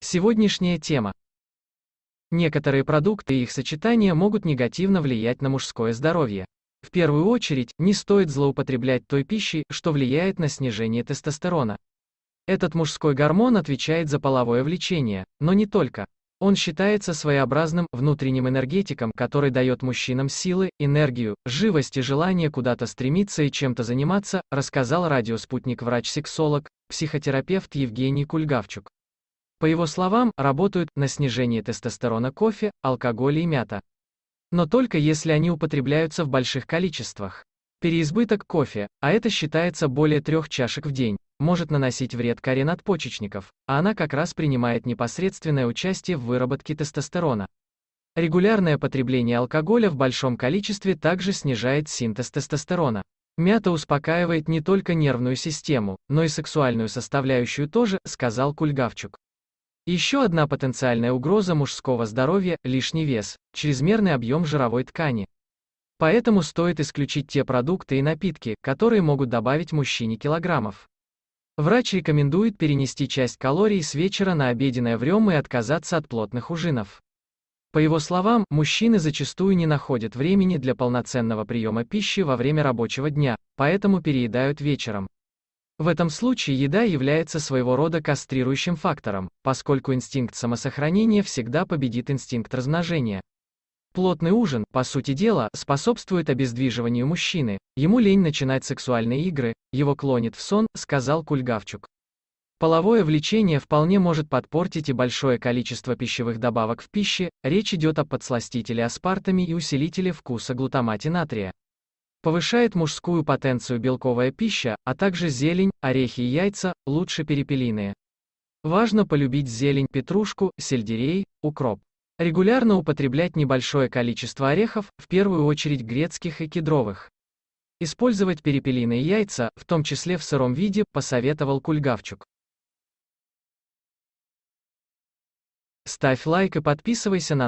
Сегодняшняя тема. Некоторые продукты и их сочетания могут негативно влиять на мужское здоровье. В первую очередь, не стоит злоупотреблять той пищей, что влияет на снижение тестостерона. Этот мужской гормон отвечает за половое влечение, но не только. Он считается своеобразным внутренним энергетиком, который дает мужчинам силы, энергию, живость и желание куда-то стремиться и чем-то заниматься, рассказал радиоспутник врач-сексолог, психотерапевт Евгений Кульгавчук. По его словам, работают на снижение тестостерона кофе, алкоголь и мята. Но только если они употребляются в больших количествах. Переизбыток кофе, а это считается более трех чашек в день, может наносить вред коре надпочечников, а она как раз принимает непосредственное участие в выработке тестостерона. Регулярное потребление алкоголя в большом количестве также снижает синтез тестостерона. Мята успокаивает не только нервную систему, но и сексуальную составляющую тоже, сказал Кульгавчук. Еще одна потенциальная угроза мужского здоровья – лишний вес, чрезмерный объем жировой ткани. Поэтому стоит исключить те продукты и напитки, которые могут добавить мужчине килограммов. Врач рекомендует перенести часть калорий с вечера на обеденное время и отказаться от плотных ужинов. По его словам, мужчины зачастую не находят времени для полноценного приема пищи во время рабочего дня, поэтому переедают вечером. В этом случае еда является своего рода кастрирующим фактором, поскольку инстинкт самосохранения всегда победит инстинкт размножения. Плотный ужин, по сути дела, способствует обездвиживанию мужчины, ему лень начинать сексуальные игры, его клонит в сон, сказал Кульгавчук. Половое влечение вполне может подпортить и большое количество пищевых добавок в пище, речь идет о подсластителе аспартами и усилителе вкуса глутамате натрия. Повышает мужскую потенцию белковая пища, а также зелень, орехи и яйца, лучше перепелиные. Важно полюбить зелень, петрушку, сельдерей, укроп. Регулярно употреблять небольшое количество орехов, в первую очередь грецких и кедровых. Использовать перепелиные яйца, в том числе в сыром виде, посоветовал Кульгавчук. Ставь лайк и подписывайся на